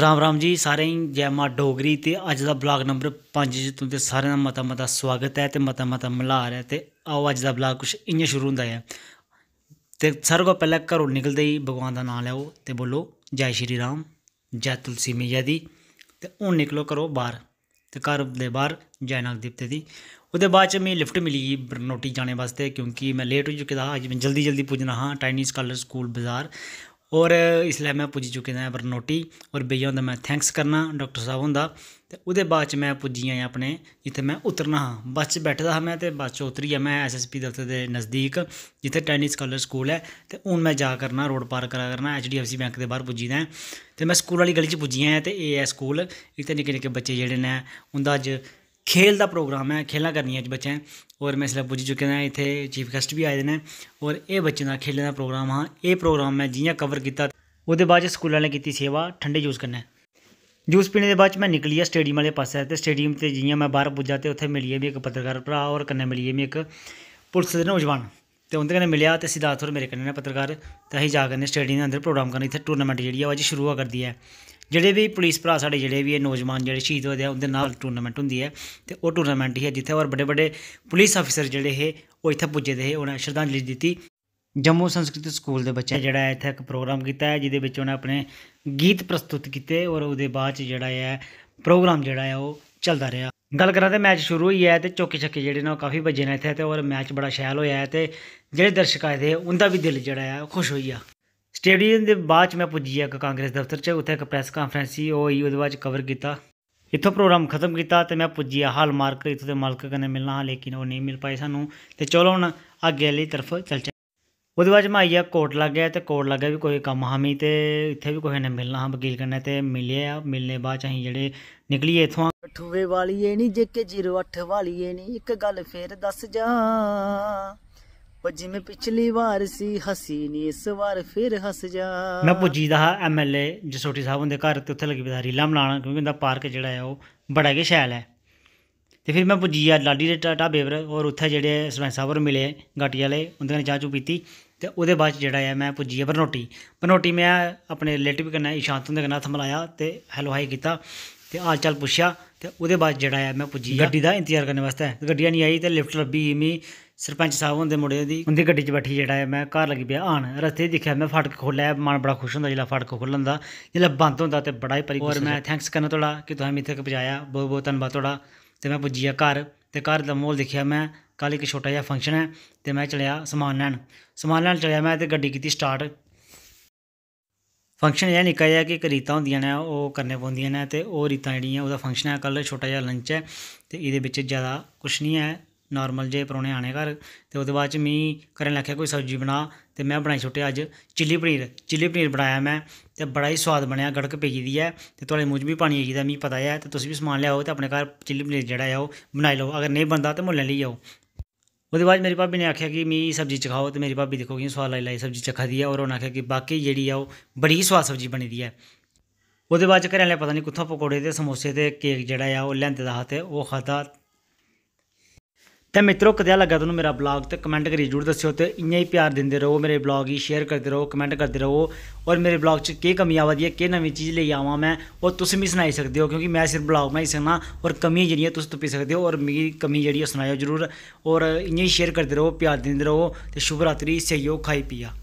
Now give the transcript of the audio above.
ਰਾਮ ਰਾਮ ਜੀ ਸਾਰੇ ਜੈ ਮਾ ਡੋਗਰੀ ਤੇ ਅੱਜ ਦਾ ਬਲੌਗ ਨੰਬਰ 5 ਜੀ ਤੇ ਸਾਰਿਆਂ ਦਾ ਮਤਾ ਮਤਾ ਸਵਾਗਤ ਹੈ ਤੇ ਮਤਾ ਮਤਾ ਮਲਾਰ ਰਿਹਾ ਤੇ ਆਓ ਅੱਜ ਦਾ ਬਲੌਗ ਕੁਝ ਇੰਜ ਸ਼ੁਰੂ ਹੁੰਦਾ ਹੈ ਤੇ ਸਾਰੇ ਕੋ ਪਹਿਲਾਂ ਘਰੋਂ ਨਿਕਲਦੇ ਹੀ ਭਗਵਾਨ ਦਾ ਨਾਮ ਲਿਓ ਤੇ ਬੋਲੋ ਜੈ ਸ਼੍ਰੀ ਰਾਮ ਜੈ ਤੁਲਸੀ ਮਈਆ ਦੀ ਤੇ ਹੁਣ ਨਿਕਲੋ ਕਰੋ ਬਾਹਰ ਤੇ ਘਰ ਦੇ ਬਾਹਰ ਜੈ ਨਾਗ ਦੀਪਤੇ ਦੀ ਉਹਦੇ ਬਾਅਦ ਚ ਮੈਂ ਲਿਫਟ ਮਿਲੀ ਬਰਨੋਟੀ ਜਾਣੇ ਵਾਸਤੇ ਕਿਉਂਕਿ ਮੈਂ ਲੇਟ ਹੋ ਚੁੱਕਿਆ ਅੱਜ ਮੈਂ ਜਲਦੀ ਜਲਦੀ ਪੁੱਜਣਾ ਹਾਂ ਟਾਈਨੀ ਸਕਾਲਰ ਸਕੂਲ ਬਾਜ਼ਾਰ ਔਰ ਇਸ ਲਈ ਮੈਂ ਪੁੱਜ ਚੁੱਕੇ ਨਾ ਪਰ ਨੋਟੀ ਔਰ ਬਈਆਂ ਦਾ ਮੈਂ ਥੈਂਕਸ ਕਰਨਾ ਡਾਕਟਰ ਸਾਹਿਬ ਹੁੰਦਾ ਤੇ ਉਹਦੇ ਬਾਅਦ ਚ ਮੈਂ ਪੁੱਜੀ ਆਂ ਆਪਣੇ ਜਿੱਥੇ ਮੈਂ ਉਤਰਨਾ ਹਾਂ ਬੱਸ ਚ ਬੈਠਦਾ ਹਾਂ ਮੈਂ ਤੇ ਬੱਸ 'ਚ ਉਤਰੀ ਆ ਮੈਂ ਐਸਐਸਪੀ ਦਫਤਰ ਦੇ ਨਜ਼ਦੀਕ ਜਿੱਥੇ ਟੈਨਿਸ ਕਾਲਰ ਸਕੂਲ ਹੈ ਤੇ ਹੁਣ ਮੈਂ ਜਾ ਕਰਨਾ ਰੋਡ ਪਾਰ ਕਰਾ ਕਰਨਾ ਐਚਡੀਐਫਸੀ ਬੈਂਕ ਦੇ ਬਾਹਰ ਪੁੱਜੀਦਾ ਦਾ ਤੇ ਮੈਂ ਸਕੂਲ ਵਾਲੀ ਗਲੀ ਚ ਪੁੱਜੀ ਆਂ ਤੇ ਇਹ ਹੈ ਸਕੂਲ ਇੱਥੇ ਨਿੱਕੇ ਨਿੱਕੇ ਬੱਚੇ ਜਿਹੜੇ ਨੇ ਹੁੰਦਾ ਅੱਜ ਖੇਲ ਦਾ ਪ੍ਰੋਗਰਾਮ ਹੈ ਖੇਲਾਂ ਕਰਨੀਆਂ ਅੱਜ ਬੱਚਿਆਂ ਔਰ ਮੈਂ ਸਿਰਫ ਪੁੱਛ ਚੁੱਕਿਆ ਹਾਂ ਇੱਥੇ ਚੀਫ ਗੈਸਟ ਵੀ ਆਏ ਨੇ ਔਰ ਇਹ ਬੱਚਿਆਂ ਦਾ ਖੇਲਣ ਦਾ ਪ੍ਰੋਗਰਾਮ ਆ ਇਹ ਪ੍ਰੋਗਰਾਮ ਮੈਂ ਜੀਆਂ ਕਵਰ ਕੀਤਾ ਉਹਦੇ ਬਾਅਦ ਸਕੂਲਾਂ ਨੇ ਕੀਤੀ ਸੇਵਾ ਠੰਡੇ ਜੂਸ ਕਰਨਾ ਜੂਸ ਪੀਣ ਦੇ ਬਾਅਦ ਮੈਂ ਨਿਕਲਿਆ ਸਟੇਡੀਅਮ ਵਾਲੇ ਪਾਸੇ ਤੇ ਸਟੇਡੀਅਮ ਤੇ ਜੀਆਂ ਮੈਂ ਬਾਹਰ ਪੁੱਜਾ ਤੇ ਉੱਥੇ ਮਿਲੀਏ ਵੀ ਇੱਕ ਪੱਤਰਕਾਰ ਭਰਾ ਔਰ ਕੰਨੇ ਮਿਲੀਏ ਵੀ ਇੱਕ ਪੁਲਿਸ ਦੇ ਨੌਜਵਾਨ ਤੇ ਉਹਦੇ ਕੰਨੇ ਮਿਲਿਆ ਤੇ ਸਿਧਾਰਥ ਹੋਰ ਮੇਰੇ ਕੰਨੇ ਨੇ ਪੱਤਰਕਾਰ ਤਾਂ ਹੀ ਜਾ ਕੇ ਨੇ ਸਟੇਡੀਅਮ ਦੇ ਅੰਦਰ ਪ੍ਰੋਗਰਾਮ ਕਰਨ ਇੱਥੇ ਟੂਰਨਾਮੈਂਟ ਜਿਹੜੀ ਆ ਅੱਜ ਸ਼ੁਰੂ ਕਰਦੀ ਹੈ ਜਿਹੜੇ ਵੀ ਪੁਲਿਸ ਭਰਾ ਸਾਡੇ ਜਿਹੜੇ ਵੀ ਇਹ ਨੌਜਵਾਨ ਜਿਹੜੇ ਸ਼ਹੀਦ ਹੋਏ ਆ ਉਹਦੇ ਨਾਲ ਟੂਰਨਾਮੈਂਟ ਹੁੰਦੀ ਹੈ ਤੇ ਉਹ ਟੂਰਨਾਮੈਂਟ ਹੀ ਹੈ ਜਿੱਥੇ ਹੋਰ ਵੱਡੇ ਵੱਡੇ ਪੁਲਿਸ ਅਫਸਰ ਜਿਹੜੇ ਹੈ ਉਹ ਇੱਥੇ ਪੁੱਜੇ ਦੇ ਉਹਨਾਂ ਸ਼ਰਧਾਂਜਲੀ ਦਿੱਤੀ ਜੰਮੂ ਸੰਸਕ੍ਰਿਤ ਸਕੂਲ ਦੇ ਬੱਚੇ ਜਿਹੜਾ ਇੱਥੇ ਇੱਕ ਪ੍ਰੋਗਰਾਮ ਕੀਤਾ ਹੈ ਜਿਹਦੇ ਵਿੱਚ ਉਹਨਾਂ ਆਪਣੇ ਗੀਤ ਪ੍ਰਸਤੁਤ ਕੀਤੇ ਔਰ ਉਹਦੇ ਬਾਅਦ ਚ ਜਿਹੜਾ ਹੈ ਪ੍ਰੋਗਰਾਮ ਜਿਹੜਾ ਹੈ ਉਹ ਚੱਲਦਾ ਰਿਹਾ ਗੱਲ ਕਰਾਂ ਤੇ ਮੈਚ ਸ਼ੁਰੂ ਹੋਈ ਹੈ ਤੇ ਚੌਕੇ ਛੱਕੇ ਜਿਹੜੇ ਨੇ ਉਹ ਕਾਫੀ ਵੱਜੇ ਨੇ ਇੱਥੇ ਤੇ ਔਰ ਮੈਚ ਬੜਾ ਸ਼ੈਲ ਹੋਇਆ ਹੈ ਤੇ ਜਿਹੜੇ ਦਰਸ਼ਕ ਆਏ ਦੇ ਦਾ ਵੀ ਦਿਲ ਜਿਹੜਾ ਹੈ ਖੁਸ਼ ਹੋਈਆ ਸਟੇਡੀਅਮ ਦੇ ਬਾਅਦ ਮੈਂ ਪੁੱਜਿਆ ਕਿ ਕਾਂਗਰਸ ਦਫ਼ਤਰ ਚ ਉੱਥੇ ਇੱਕ ਪ੍ਰੈਸ ਕਾਨਫਰੰਸ ਸੀ ਉਹ ਹੀ ਉਹਦੇ ਬਾਅਦ ਕਵਰ ਕੀਤਾ ਇਥੋਂ ਪ੍ਰੋਗਰਾਮ ਖਤਮ ਕੀਤਾ ਤੇ ਮੈਂ ਪੁੱਜਿਆ ਹਾਲ ਮਾਰਕ ਇਥੋਂ ਦੇ ਮਾਲਕ ਕਨੇ ਮਿਲਣਾ ਹਾਂ ਲੇਕਿਨ ਉਹ ਨਹੀਂ ਮਿਲ ਪਾਏ ਸਾਨੂੰ ਤੇ ਚਲੋ ਹੁਣ ਅੱਗੇ ਵਾਲੀ ਤਰਫ ਚੱਲ ਚੱਲ ਉਹਦੇ ਬਾਅਦ ਮੈਂ ਆਇਆ ਕੋਰਟ ਲੱਗ ਗਿਆ ਤੇ ਕੋਰਟ ਲੱਗਿਆ ਵੀ ਕੋਈ ਕੰਮ ਹਾਮੀ ਤੇ ਇੱਥੇ ਵੀ ਕੋਈ ਨਾ ਮਿਲਣਾ ਹਾਂ ਵਕੀਲ ਕਨੇ ਤੇ ਮਿਲੇ ਆ ਮਿਲਨੇ ਬਾਅਦ ਅਸੀਂ ਜਿਹੜੇ ਨਿਕਲੀਏ ਇਥੋਂ ਠੂਵੇ ਵਾਲੀ ਇਹ ਨਹੀਂ ਜੇਕੇ 08 ਵਾਲੀ ਇਹ ਨਹੀਂ ਇੱਕ ਗੱਲ ਫੇਰ ਦੱਸ ਜਾ ਉਹ ਜਿਵੇਂ ਪਿਛਲੀ ਵਾਰ ਸੀ ਹਸੀਨੀ ਇਸ ਵਾਰ ਫਿਰ ਹੱਸ ਜਾ ਮੈਂ ਪੁੱਜੀ ਦਾ ਐਮਐਲਏ ਜਸੋਟੀ ਸਾਹਿਬ ਹੁੰਦੇ ਘਰ ਤੇ ਉੱਥੇ ਲੱਗੀ ਪਈ ਰੀਲਾ ਬਣਾਉਣਾ ਕਿਉਂਕਿ ਉਹਦਾ ਪਾਰਕ ਜਿਹੜਾ ਹੈ ਉਹ ਬੜਾ ਹੀ ਸ਼ੈਲ ਹੈ ਤੇ ਫਿਰ ਮੈਂ ਪੁੱਜੀ ਆ ਲਾਡੀ ਦੇ ਢਾਬੇ ਪਰ ਔਰ ਉੱਥੇ ਜਿਹੜੇ ਸਵੈ ਸਾਹਿਬ ਮਿਲੇ ਗਾਟੀ ਵਾਲੇ ਉਹਨਾਂ ਨੇ ਚਾਹ ਚੂ ਪੀਤੀ ਤੇ ਉਹਦੇ ਬਾਅਦ ਜਿਹੜਾ ਹੈ ਮੈਂ ਪੁੱਜੀ ਆ ਬਰਨੋਟੀ ਬਰਨੋਟੀ ਮੈਂ ਆਪਣੇ ਰਿਲੇਟਿਵ ਕਨੇ ਇਸ਼ਾਂਤ ਹੁੰਦੇ ਕਨੇ ਹੱਥ ਮਲਾਇਆ ਤੇ ਹੈਲੋ ਹਾਈ ਕੀਤਾ ਤੇ ਹਾਲ ਚਾਲ ਪੁੱਛਿਆ ਤੇ ਉਹਦੇ ਬਾਅਦ ਜਿਹੜਾ ਹੈ ਮੈਂ ਪੁੱਜੀ ਗੱਡੀ ਦਾ ਇੰਤਜ਼ਾਰ ਕਰਨ ਵਾਸਤੇ ਗੱਡੀਆਂ ਨਹੀਂ ਆਈ ਤੇ ਲਿਫਟ ਲੱਭੀ ਮੀ ਸਰਪੰਚ ਸਾਹਿਬ ਹੁੰਦੇ ਮੁੰਡੇ ਦੀ ਉਹਦੀ ਗੱਡੀ 'ਚ ਬੈਠੀ ਜਿਹੜਾ ਹੈ ਮੈਂ ਘਰ ਲੱਗੀ ਪਿਆ ਆਣ ਰਸਤੇ ਦੇਖਿਆ ਮੈਂ ਫਟਕ ਖੋਲਿਆ ਮਨ ਬੜਾ ਖੁਸ਼ ਹੁੰਦਾ ਜਿਹੜਾ ਫਟਕ ਖੋਲਣ ਦਾ ਜਿਹੜਾ ਬੰਦ ਹੁੰਦਾ ਤੇ ਬੜਾ ਹੀ ਪਰੀ ਹੋਰ ਮੈਂ ਥੈਂਕਸ ਕਰਨਾ ਤੁਹਾਡਾ ਕਿ ਤੁਸੀਂ ਮੈਨੂੰ ਇੱਥੇ ਪਹੁੰਚਾਇਆ ਬਹੁਤ ਬਹੁਤ ਧੰਨਵਾਦ ਤੁਹਾਡਾ ਤੇ ਮੈਂ ਪੁੱਜੀ ਆ ਘਰ ਤੇ ਘਰ ਦਾ ਮੋਲ ਦੇਖਿਆ ਮੈਂ ਕੱਲ ਇੱਕ ਛੋਟਾ ਜਿਹਾ ਫੰਕਸ਼ਨ ਹੈ ਤੇ ਮੈਂ ਚਲਿਆ ਸਮਾਨ ਲੈਣ ਸਮਾਨ ਲੈਣ ਚਲਿਆ ਮੈਂ ਤੇ ਗੱਡੀ ਕੀਤੀ ਸਟਾਰਟ ਫੰਕਸ਼ਨ ਇਹ ਨਿੱਕਾ ਜਾ ਕਿ ਕਰੀਤਾ ਹੁੰਦੀਆਂ ਨੇ ਉਹ ਕਰਨੇ ਪੈਂਦੀਆਂ ਨੇ ਤੇ ਉਹ ਰੀਤਾਂ ਜਿਹੜੀਆਂ ਉਹਦਾ ਫੰਕਸ਼ਨ ਹੈ ਕੱਲ ਛੋਟਾ ਜਿਹਾ ਲੰਚ ਹੈ ਤੇ ਇਹਦੇ ਵਿੱਚ ਜ਼ਿਆਦਾ ਕੁਝ ਨਹੀਂ ਹੈ ਨਾਰਮਲ ਜੇ ਪਰੋਣੇ ਆਣੇ ਘਰ ਤੇ ਉਹਦੇ ਬਾਅਦ ਚ ਮੈਂ ਕਰਨ ਲੱਗਿਆ ਕੋਈ ਸਬਜ਼ੀ ਬਣਾ ਤੇ ਮੈਂ ਬਣਾਈ ਛੁੱਟੇ ਅੱਜ ਚਿੱਲੀ ਪਨੀਰ ਚਿੱਲੀ ਪਨੀਰ ਬਣਾਇਆ ਮੈਂ ਤੇ ਬੜਾ ਹੀ ਸਵਾਦ ਬਣਿਆ ਗੜਕ ਪਈ ਦੀ ਹੈ ਤੇ ਤੁਹਾਡੇ ਮੂੰਹ 'ਚ ਵੀ ਪਾਣੀ ਆ ਜਾਂਦਾ ਮੈਨੂੰ ਪਤਾ ਹੈ ਤੇ ਤੁਸੀਂ ਵੀ ਸਮਾਨ ਲਿਆਓ ਤੇ ਆਪਣੇ ਘਰ ਚਿੱਲੀ ਪਨੀਰ ਜਿਹੜਾ ਆ ਉਹ ਬਣਾਈ ਲਓ ਅਗਰ ਨਹੀਂ ਬੰਦਾ ਤੇ ਮੁੱਲੇ ਲਈ ਜਾਓ ਉਹਦੇ ਬਾਅਦ ਮੇਰੀ ਭਾਬੀ ਨੇ ਆਖਿਆ ਕਿ ਮੀ ਸਬਜ਼ੀ ਚਖਾਓ ਤੇ ਮੇਰੀ ਭਾਬੀ ਦੇਖੋ ਕਿ ਸਵਾਦ ਲਾਈ ਲਾਈ ਸਬਜ਼ੀ ਚਖਾ ਦੀ ਹੈ ਔਰ ਉਹਨਾਂ ਆਖਿਆ ਕਿ ਬਾਕੀ ਜਿਹੜੀ ਆ ਉਹ ਬੜੀ ਹੀ ਸਵਾਦ ਸਬਜ਼ੀ ਬਣੀ ਦੀ ਹੈ ਉਹਦੇ ਬਾਅਦ ਘਰਾਂ ਵਾਲੇ ਪਤਾ ਨਹੀਂ ਕਿੱਥੋਂ ਪਕੌੜੇ ਤੇ ਸਮੋਸੇ ਤੇ ਕੇਕ ਜਿਹੜਾ ਆ ਉਹ ਲੈਂਦੇ ਦਾ ਹੱਥ ਉਹ ਖਾਦਾ ਤੇ ਮਿੱਤਰੋ ਕਦਿਆ ਲੱਗਾ ਤੁਹਾਨੂੰ ਮੇਰਾ ਬਲੌਗ ਤੇ ਕਮੈਂਟ ਕਰੀ ਜੁੜ ਦੱਸਿਓ ਤੇ ਇੰਨਾ ਹੀ ਪਿਆਰ ਦਿੰਦੇ ਰਹੋ ਮੇਰੇ ਬਲੌਗ ਹੀ ਸ਼ੇਅਰ ਕਰਦੇ ਰਹੋ ਕਮੈਂਟ ਕਰਦੇ ਰਹੋ ਔਰ ਮੇਰੇ ਬਲੌਗ 'ਚ ਕੀ ਕਮੀ ਆ ਦੀ ਹੈ ਕੀ ਨਵੀਂ ਚੀਜ਼ ਲਈ ਆਵਾਂ ਮੈਂ ਉਹ ਤੁਸੀਂ ਵੀ ਸੁਣਾਈ ਸਕਦੇ ਹੋ ਕਿਉਂਕਿ ਮੈਂ ਸਿਰ ਬਲੌਗ ਮੈਂ ਹੀ ਸੁਣਾ ਔਰ ਕਮੀ ਜਿਹੜੀਆਂ ਤੁਸੀਂ ਤੁਪੀ ਸਕਦੇ ਹੋ ਔਰ ਮੇਰੀ ਕਮੀ ਜਿਹੜੀ ਸੁਣਾਇਓ ਜਰੂਰ ਔਰ ਇੰਨਾ ਹੀ ਸ਼ੇਅਰ ਕਰਦੇ ਰਹੋ ਪਿਆਰ ਦਿੰਦੇ ਰਹੋ ਤੇ ਸ਼ੁਭ ਰਾਤਰੀ ਸਹਿਯੋਗ ਖਾਈ ਪੀਆ